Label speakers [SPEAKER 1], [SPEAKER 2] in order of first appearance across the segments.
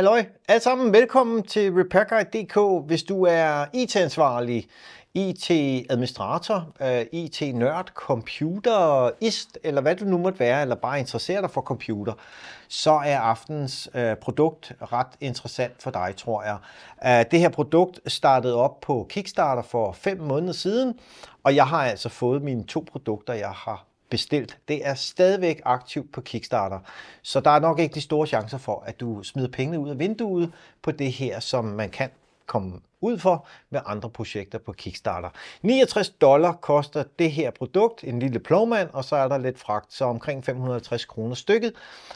[SPEAKER 1] Halløj, alle sammen velkommen til RepairGuide.dk, hvis du er IT-ansvarlig, IT-administrator, øh, IT-nørd, computerist, eller hvad du nu måtte være, eller bare interesserer dig for computer, så er aftenens øh, produkt ret interessant for dig, tror jeg. Øh, det her produkt startede op på Kickstarter for fem måneder siden, og jeg har altså fået mine to produkter, jeg har bestilt, det er stadigvæk aktivt på Kickstarter. Så der er nok ikke de store chancer for, at du smider pengene ud af vinduet på det her, som man kan komme ud for med andre projekter på Kickstarter. 69 dollar koster det her produkt, en lille plovmand, og så er der lidt fragt, så omkring 550 kroner stykket,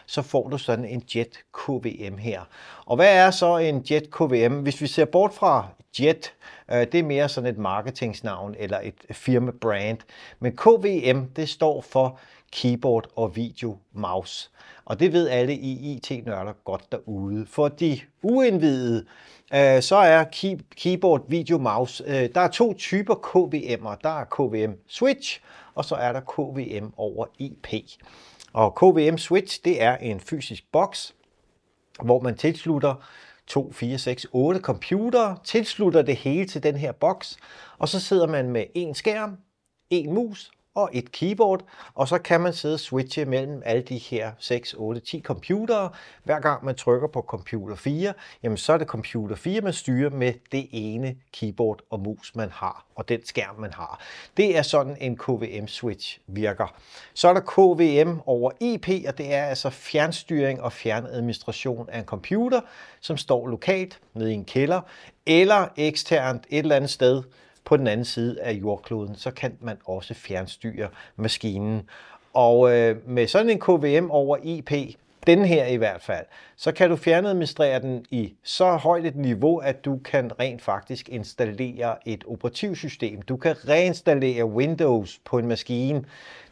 [SPEAKER 1] så får du sådan en Jet KVM her. Og hvad er så en Jet KVM? Hvis vi ser bort fra Jet, øh, det er mere sådan et marketingsnavn eller et firma-brand, men KVM, det står for Keyboard og Video Mouse. Og det ved alle I IT-nørder godt derude. For de uindvidede, øh, så er key, keyboard, video, mouse. Øh, der er to typer KVM'er. Der er KVM Switch, og så er der KVM over IP. Og KVM Switch, det er en fysisk boks, hvor man tilslutter 2, 4, 6, 8 computere, tilslutter det hele til den her boks, og så sidder man med en skærm, en mus og et keyboard, og så kan man sidde og switche mellem alle de her 6, 8, 10 computere. Hver gang man trykker på computer 4, jamen så er det computer 4, man styrer med det ene keyboard og mus, man har, og den skærm, man har. Det er sådan en KVM-switch virker. Så er der KVM over IP, og det er altså fjernstyring og fjernadministration af en computer, som står lokalt nede i en kælder, eller eksternt et eller andet sted, på den anden side af jordkloden, så kan man også fjernstyre maskinen. Og øh, med sådan en KVM over IP, den her i hvert fald, så kan du fjernadministrere den i så højt et niveau, at du kan rent faktisk installere et operativsystem. Du kan reinstallere Windows på en maskine,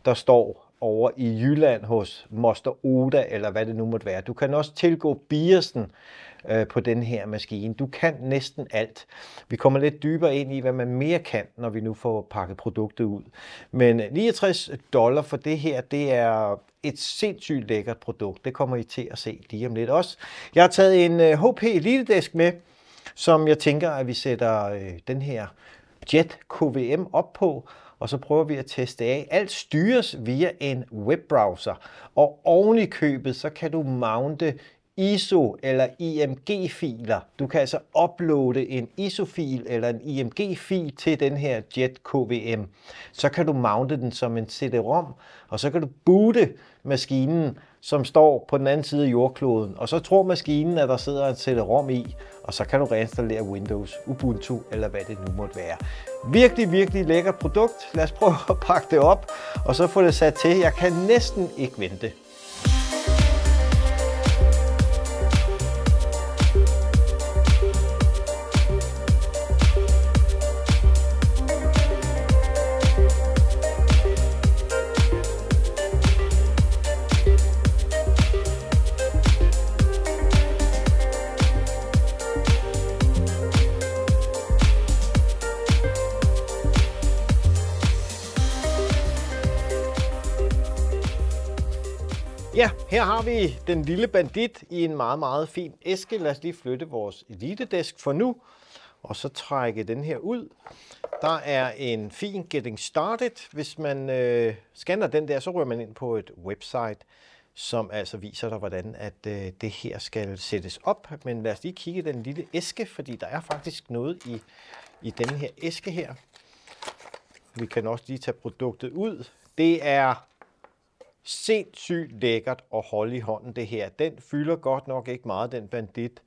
[SPEAKER 1] der står over i Jylland hos Moster Oda, eller hvad det nu måtte være. Du kan også tilgå BIOS'en, øh, på den her maskine. Du kan næsten alt. Vi kommer lidt dybere ind i, hvad man mere kan, når vi nu får pakket produktet ud. Men 69 dollar for det her, det er et sindssygt lækkert produkt. Det kommer I til at se lige om lidt også. Jeg har taget en HP øh, Elite Desk med, som jeg tænker, at vi sætter øh, den her Jet KVM op på, og så prøver vi at teste af. Alt styres via en webbrowser, og oven i købet, så kan du mounte ISO eller IMG-filer. Du kan altså uploade en ISO-fil eller en IMG-fil til den her Jet KVM. Så kan du mounte den som en CD-ROM, og så kan du boote maskinen, som står på den anden side af jordkloden. Og så tror maskinen, at der sidder en CD-ROM i, og så kan du reinstallere Windows, Ubuntu eller hvad det nu måtte være. Virkelig, virkelig lækker produkt. Lad os prøve at pakke det op, og så få det sat til. Jeg kan næsten ikke vente. Her har vi den lille bandit i en meget, meget fin æske. Lad os lige flytte vores elitedesk for nu, og så trække den her ud. Der er en fin Getting Started. Hvis man øh, scanner den der, så rører man ind på et website, som altså viser dig, hvordan at øh, det her skal sættes op. Men lad os lige kigge i den lille æske, fordi der er faktisk noget i, i den her æske her. Vi kan også lige tage produktet ud. Det er sindssygt lækkert at holde i hånden, det her. Den fylder godt nok ikke meget, den bandit.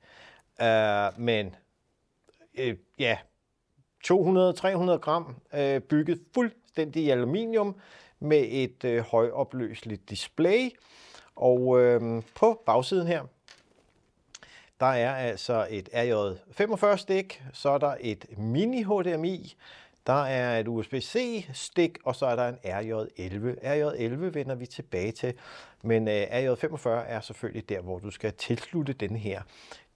[SPEAKER 1] Uh, men uh, ja, 200-300 gram, uh, bygget fuldstændig i aluminium med et uh, højopløseligt display. Og uh, på bagsiden her, der er altså et RJ45-stik, så er der et mini-HDMI, der er et USB-C-stik, og så er der en RJ11. RJ11 vender vi tilbage til, men øh, RJ45 er selvfølgelig der, hvor du skal tilslutte den her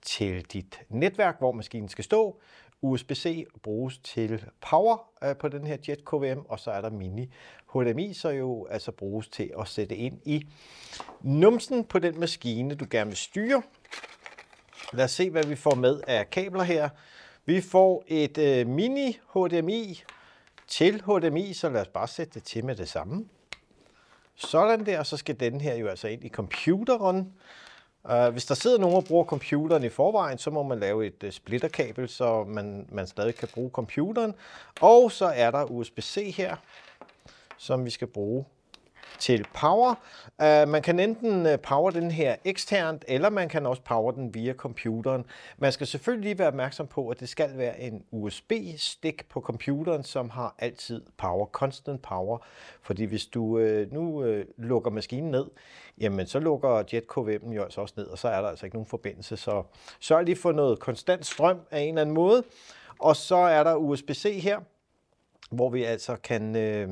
[SPEAKER 1] til dit netværk, hvor maskinen skal stå. USB-C bruges til power øh, på den her Jet KVM, og så er der mini HDMI, så jo altså bruges til at sætte ind i numsen på den maskine, du gerne vil styre. Lad os se, hvad vi får med af kabler her. Vi får et øh, mini HDMI til HDMI, så lad os bare sætte det til med det samme. Sådan der, så skal den her jo altså ind i computeren. Uh, hvis der sidder nogen og bruger computeren i forvejen, så må man lave et uh, splitterkabel, så man, man stadig kan bruge computeren. Og så er der USB-C her, som vi skal bruge til power. Uh, man kan enten øh, power den her eksternt, eller man kan også power den via computeren. Man skal selvfølgelig lige være opmærksom på, at det skal være en USB-stik på computeren, som har altid power, constant power. Fordi hvis du uh, nu uh, lukker maskinen ned, jamen så lukker JetKVM'en jo altså også ned, og så er der altså ikke nogen forbindelse. Så sørg lige for noget konstant strøm af en eller anden måde. Og så er der USB-C her, hvor vi altså kan, øh,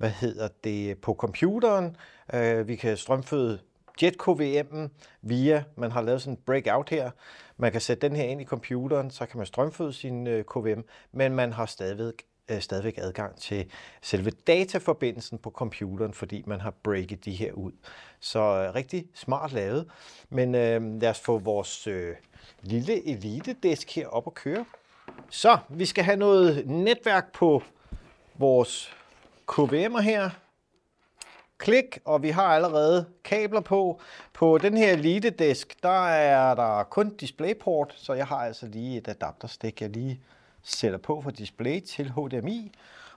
[SPEAKER 1] hvad hedder det, på computeren. Øh, vi kan strømføde JetKVM'en via, man har lavet sådan en breakout her. Man kan sætte den her ind i computeren, så kan man strømføde sin øh, KVM, men man har stadigvæk øh, stadigvæk adgang til selve dataforbindelsen på computeren, fordi man har breaket de her ud. Så øh, rigtig smart lavet. Men øh, lad os få vores øh, lille elite desk her op at køre. Så, vi skal have noget netværk på vores KVM'er her. Klik, og vi har allerede kabler på. På den her Elite Desk, der er der kun DisplayPort, så jeg har altså lige et adapterstik, jeg lige sætter på for display til HDMI.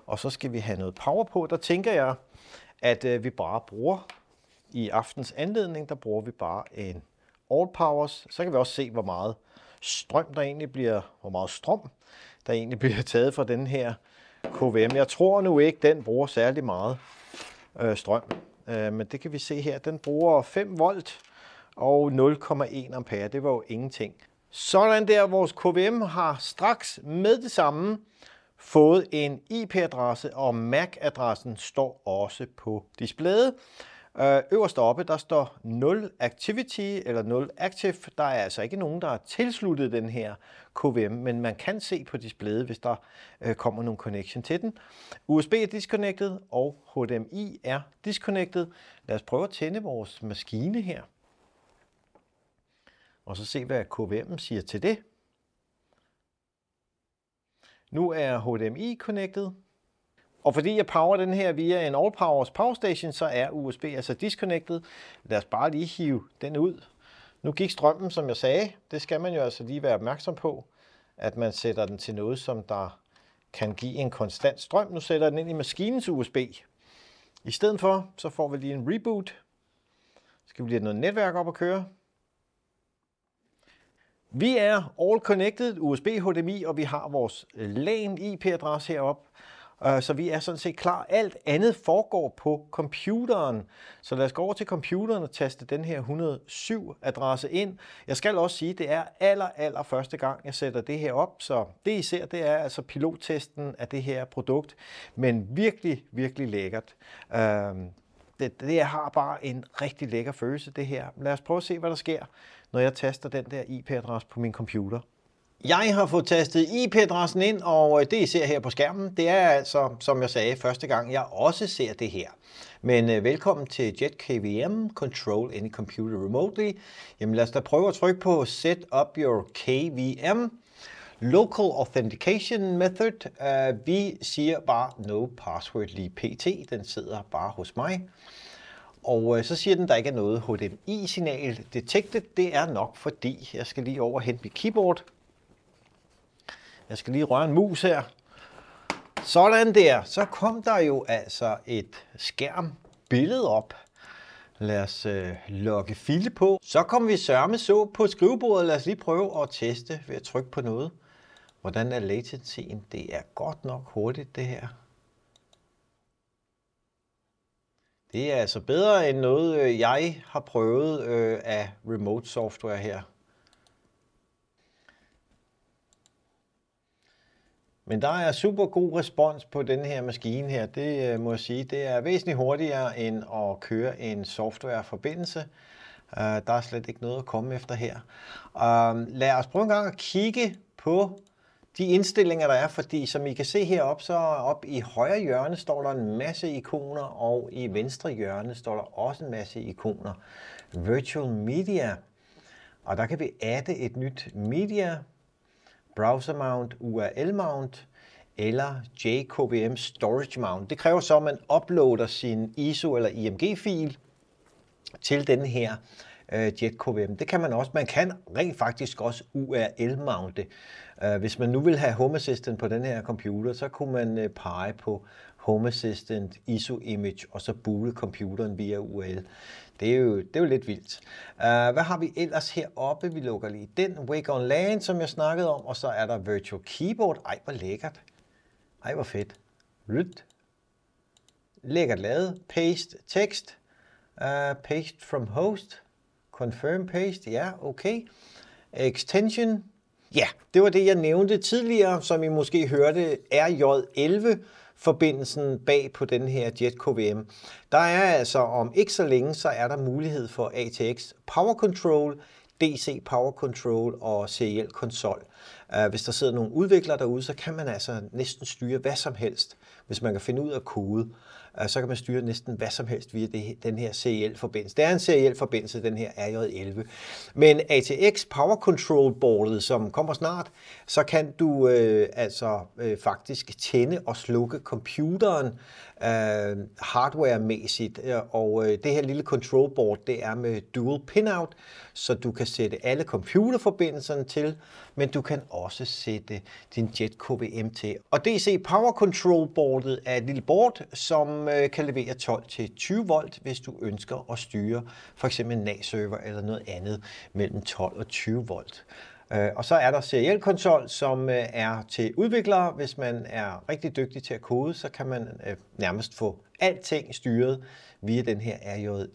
[SPEAKER 1] Og så skal vi have noget power på. Der tænker jeg, at øh, vi bare bruger i aftens anledning, der bruger vi bare en all powers. Så kan vi også se, hvor meget strøm der egentlig bliver, hvor meget strøm der egentlig bliver taget fra den her KVM. Jeg tror nu ikke, den bruger særlig meget øh, strøm. Øh, men det kan vi se her. Den bruger 5 volt og 0,1 ampere. Det var jo ingenting. Sådan der, vores KVM har straks med det samme fået en IP-adresse, og MAC-adressen står også på displayet. Øh, øverst oppe, der står 0 activity eller 0 active. Der er altså ikke nogen, der er tilsluttet den her KVM, men man kan se på displayet, hvis der øh, kommer nogle connection til den. USB er disconnected, og HDMI er disconnected. Lad os prøve at tænde vores maskine her. Og så se, hvad KVM'en siger til det. Nu er HDMI connected, og fordi jeg power den her via en All Powers Power Station, så er USB altså disconnected. Lad os bare lige hive den ud. Nu gik strømmen, som jeg sagde. Det skal man jo altså lige være opmærksom på, at man sætter den til noget, som der kan give en konstant strøm. Nu sætter jeg den ind i maskinens USB. I stedet for, så får vi lige en reboot. Så skal vi lige have noget netværk op at køre. Vi er all connected, USB HDMI, og vi har vores LAN IP-adresse heroppe. Øh, så vi er sådan set klar. Alt andet foregår på computeren. Så lad os gå over til computeren og taste den her 107-adresse ind. Jeg skal også sige, at det er aller, aller første gang, jeg sætter det her op. Så det I ser, det er altså pilottesten af det her produkt. Men virkelig, virkelig lækkert. Øh, det, det har bare en rigtig lækker følelse, det her. Lad os prøve at se, hvad der sker, når jeg taster den der IP-adresse på min computer. Jeg har fået tastet IP-adressen ind, og øh, det I ser her på skærmen, det er altså, som jeg sagde første gang, jeg også ser det her. Men øh, velkommen til JetKVM Control Any Computer Remotely. Jamen lad os da prøve at trykke på Set Up Your KVM. Local Authentication Method. Øh, vi siger bare no password lige pt. Den sidder bare hos mig. Og øh, så siger den, der ikke er noget HDMI-signal detected. Det er nok fordi, jeg skal lige over og hente mit keyboard. Jeg skal lige røre en mus her. Sådan der. Så kom der jo altså et skærmbillede op. Lad os øh, lokke file på. Så kom vi sørme så på skrivebordet. Lad os lige prøve at teste ved at trykke på noget. Hvordan er latencyen? Det er godt nok hurtigt det her. Det er altså bedre end noget, øh, jeg har prøvet øh, af remote software her. Men der er super god respons på den her maskine her. Det øh, må jeg sige, det er væsentligt hurtigere end at køre en softwareforbindelse. Øh, der er slet ikke noget at komme efter her. Øh, lad os prøve en gang at kigge på de indstillinger, der er, fordi som I kan se heroppe, så op i højre hjørne står der en masse ikoner, og i venstre hjørne står der også en masse ikoner. Virtual Media. Og der kan vi adde et nyt media Browser Mount, URL Mount eller JKVM Storage Mount. Det kræver så, at man uploader sin ISO eller IMG-fil til den her øh, JetKVM. Det kan man også. Man kan rent faktisk også URL-mounte. Øh, hvis man nu vil have Home Assistant på den her computer, så kunne man øh, pege på Home Assistant, ISO Image og så boole computeren via UL. Det er jo, det er jo lidt vildt. Uh, hvad har vi ellers heroppe? Vi lukker lige den. Wake on LAN, som jeg snakkede om, og så er der Virtual Keyboard. Ej, hvor lækkert. Ej, hvor fedt. Lyt. Lækkert lavet. Paste tekst. Uh, paste from host. Confirm paste. Ja, okay. Extension. Ja, det var det, jeg nævnte tidligere, som I måske hørte, RJ11 forbindelsen bag på den her Jet KVM. Der er altså om ikke så længe, så er der mulighed for ATX Power Control, DC Power Control og CL Konsol. Øh, hvis der sidder nogle udviklere derude, så kan man altså næsten styre hvad som helst. Hvis man kan finde ud af kode, øh, så kan man styre næsten hvad som helst via det, den her CL-forbindelse. Det er en CL-forbindelse, den her RJ11. Men ATX Power Control Boardet, som kommer snart, så kan du øh, altså øh, faktisk tænde og slukke computeren øh, hardwaremæssigt. Øh, og øh, det her lille control board, det er med dual pinout, så du kan sætte alle computerforbindelserne til, men du kan også sætte din Jet KVM til. Og DC Power Control Boardet er et lille board, som øh, kan levere 12-20 volt, hvis du ønsker at styre for eksempel en NAS-server eller noget andet mellem 12 og 20 volt. Øh, og så er der seriel konsol, som øh, er til udviklere. Hvis man er rigtig dygtig til at kode, så kan man nærmest få alting styret via den her RJL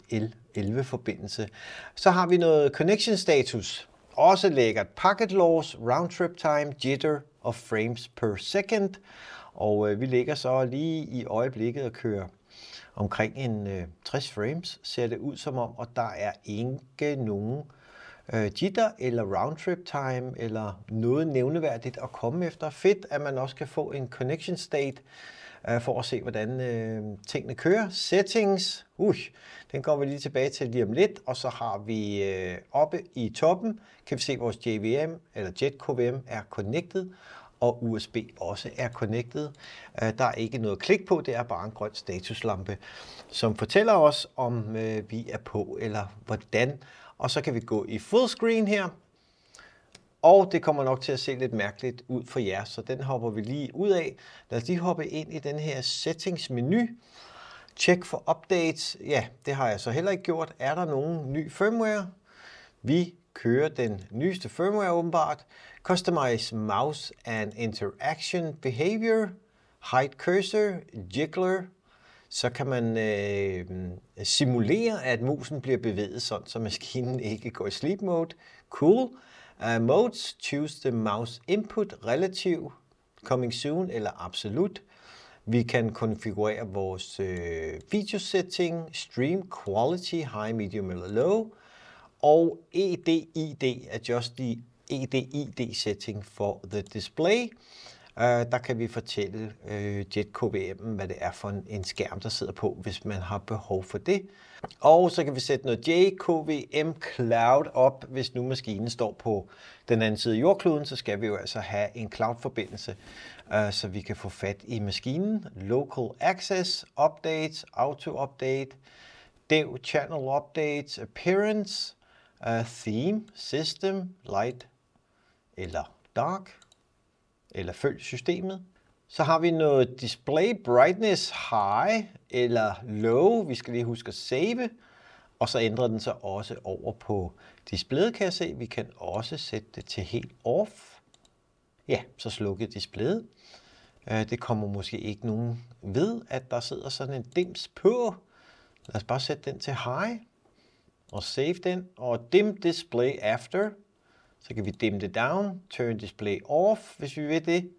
[SPEAKER 1] 11-forbindelse. Så har vi noget connection status, også lækkert packet loss, round trip time, jitter og frames per second. Og øh, vi ligger så lige i øjeblikket og kører omkring en øh, 60 frames, ser det ud som om, og der er ikke nogen øh, jitter eller round trip time eller noget nævneværdigt at komme efter. Fedt, at man også kan få en connection state, øh, for at se, hvordan øh, tingene kører. Settings, uh, den går vi lige tilbage til lige om lidt, og så har vi øh, oppe i toppen, kan vi se, at vores JVM eller JetKVM er connected, og USB også er connected. Øh, der er ikke noget klik på, det er bare en grøn statuslampe, som fortæller os, om øh, vi er på eller hvordan. Og så kan vi gå i fullscreen her, og det kommer nok til at se lidt mærkeligt ud for jer, så den hopper vi lige ud af. Lad os lige hoppe ind i den her settings menu. Tjek for updates. Ja, det har jeg så heller ikke gjort. Er der nogen ny firmware? Vi kører den nyeste firmware åbenbart. Customize mouse and interaction behavior. Hide cursor, jiggler. Så kan man øh, simulere, at musen bliver bevæget sådan, så maskinen ikke går i sleep mode. Cool. Uh, modes, choose the mouse input, relative, coming soon eller absolut. Vi kan konfigurere vores øh, video setting, stream quality, high, medium eller low, og EDID, adjust the EDID setting for the display. Uh, der kan vi fortælle uh, øh, JetKVM'en, hvad det er for en, en skærm, der sidder på, hvis man har behov for det. Og så kan vi sætte noget JKVM Cloud op, hvis nu maskinen står på den anden side af jordkloden, så skal vi jo altså have en cloud-forbindelse, øh, så vi kan få fat i maskinen. Local Access, Updates, Auto Update, Dev Channel Updates, Appearance, uh, Theme, System, Light eller Dark, eller følg systemet, så har vi noget Display Brightness High eller Low, vi skal lige huske at save. Og så ændrer den sig også over på displayet, kan jeg se. Vi kan også sætte det til helt off. Ja, så slukke displayet. Øh, det kommer måske ikke nogen ved, at der sidder sådan en dims på. Lad os bare sætte den til high og save den. Og dim display after. Så kan vi dimme det down, turn display off, hvis vi vil det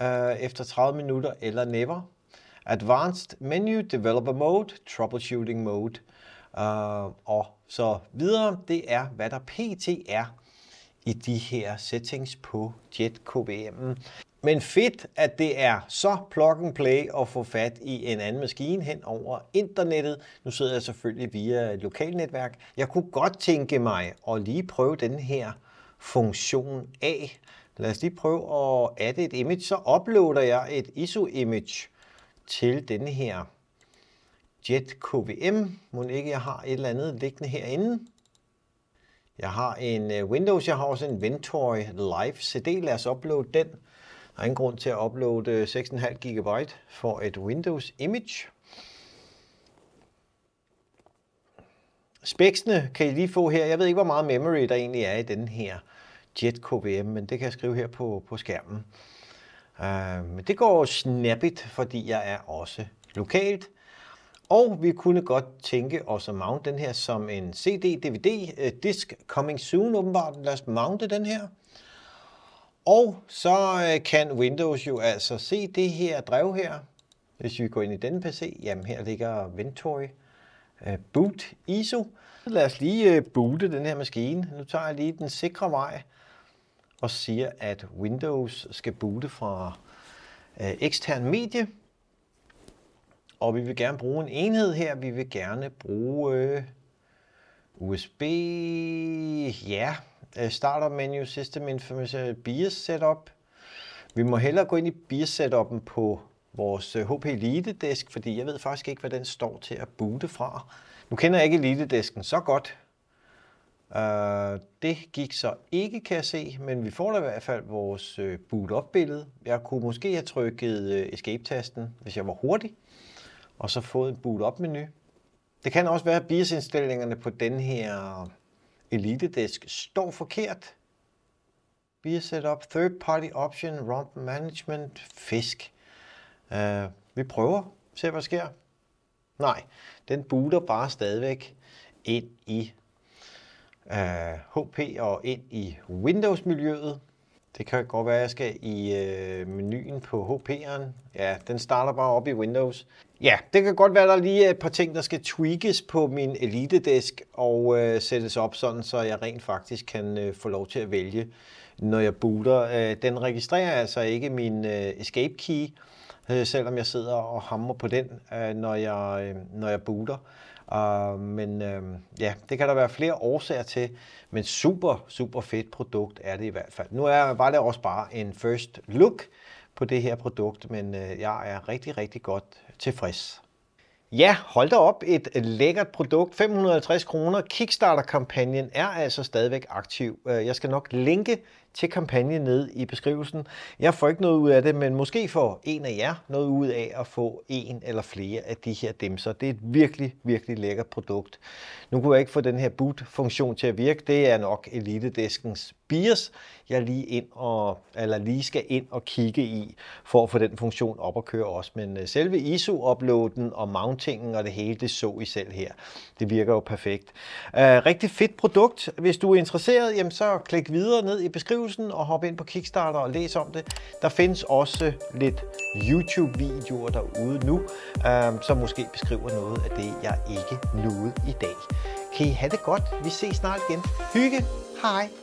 [SPEAKER 1] uh, efter 30 minutter eller never. Advanced Menu Developer Mode, Troubleshooting Mode uh, og så videre. Det er, hvad der pt. er i de her settings på Jet KVM'en. Men fedt, at det er så plug and play at få fat i en anden maskine hen over internettet. Nu sidder jeg selvfølgelig via et lokalnetværk. Jeg kunne godt tænke mig at lige prøve den her funktion af. Lad os lige prøve at adde et image. Så uploader jeg et ISO-image til denne her Jet KVM. Må ikke jeg har et eller andet liggende herinde. Jeg har en øh, Windows, jeg har også en Ventoy Live CD. Lad os uploade den. Der er ingen grund til at uploade 6,5 GB for et Windows image. Speksene kan I lige få her. Jeg ved ikke, hvor meget memory der egentlig er i den her Jet KVM, men det kan jeg skrive her på, på skærmen. Uh, men det går snappigt, fordi jeg er også lokalt. Og vi kunne godt tænke os at mount den her som en CD-DVD, uh, øh, disk coming soon åbenbart. Lad os mounte den her. Og så uh, kan Windows jo altså se det her drev her. Hvis vi går ind i denne PC, jamen her ligger Ventory uh, Boot ISO. Lad os lige boote den her maskine. Nu tager jeg lige den sikre vej og siger, at Windows skal boote fra øh, ekstern medie. Og vi vil gerne bruge en enhed her. Vi vil gerne bruge øh, USB, ja, øh, startup menu, system information, BIOS setup. Vi må hellere gå ind i BIOS setupen på vores HP øh, Elite desk fordi jeg ved faktisk ikke, hvad den står til at boote fra. Nu kender jeg ikke Elite desken så godt, Øh, det gik så ikke, kan jeg se, men vi får da i hvert fald vores øh, boot-up-billede. Jeg kunne måske have trykket øh, escape-tasten, hvis jeg var hurtig, og så fået en boot-up-menu. Det kan også være, at BIOS-indstillingerne på den her Elite desk står forkert. BIOS Setup, Third Party Option, ROM Management, Fisk. Uh, vi prøver, se hvad der sker. Nej, den booter bare stadigvæk ind i øh, HP og ind i Windows-miljøet. Det kan godt være, at jeg skal i øh, menuen på HP'eren. Ja, den starter bare op i Windows. Ja, det kan godt være, at der lige et par ting, der skal tweakes på min Elite Desk og øh, sættes op sådan, så jeg rent faktisk kan øh, få lov til at vælge, når jeg booter. Øh, den registrerer altså ikke min øh, escape key, øh, selvom jeg sidder og hammer på den, øh, når, jeg, øh, når jeg booter. Uh, men uh, ja, det kan der være flere årsager til, men super, super fedt produkt er det i hvert fald. Nu er, var det også bare en first look på det her produkt, men uh, jeg er rigtig, rigtig godt tilfreds. Ja, hold da op, et lækkert produkt, 550 kroner. Kickstarter-kampagnen er altså stadigvæk aktiv. Øh, jeg skal nok linke til kampagne ned i beskrivelsen. Jeg får ikke noget ud af det, men måske får en af jer noget ud af at få en eller flere af de her dimser. Det er et virkelig, virkelig lækkert produkt. Nu kunne jeg ikke få den her boot-funktion til at virke. Det er nok Elitedeskens bias, jeg lige, ind og, eller lige skal ind og kigge i, for at få den funktion op at køre også. Men øh, selve ISO-uploaden og mountingen og det hele, det så I selv her. Det virker jo perfekt. Øh, rigtig fedt produkt. Hvis du er interesseret, jamen så klik videre ned i beskrivelsen og hop ind på Kickstarter og læs om det. Der findes også lidt YouTube-videoer derude nu, øh, som måske beskriver noget af det, jeg ikke nåede i dag. Kan I have det godt. Vi ses snart igen. Hygge. Hej.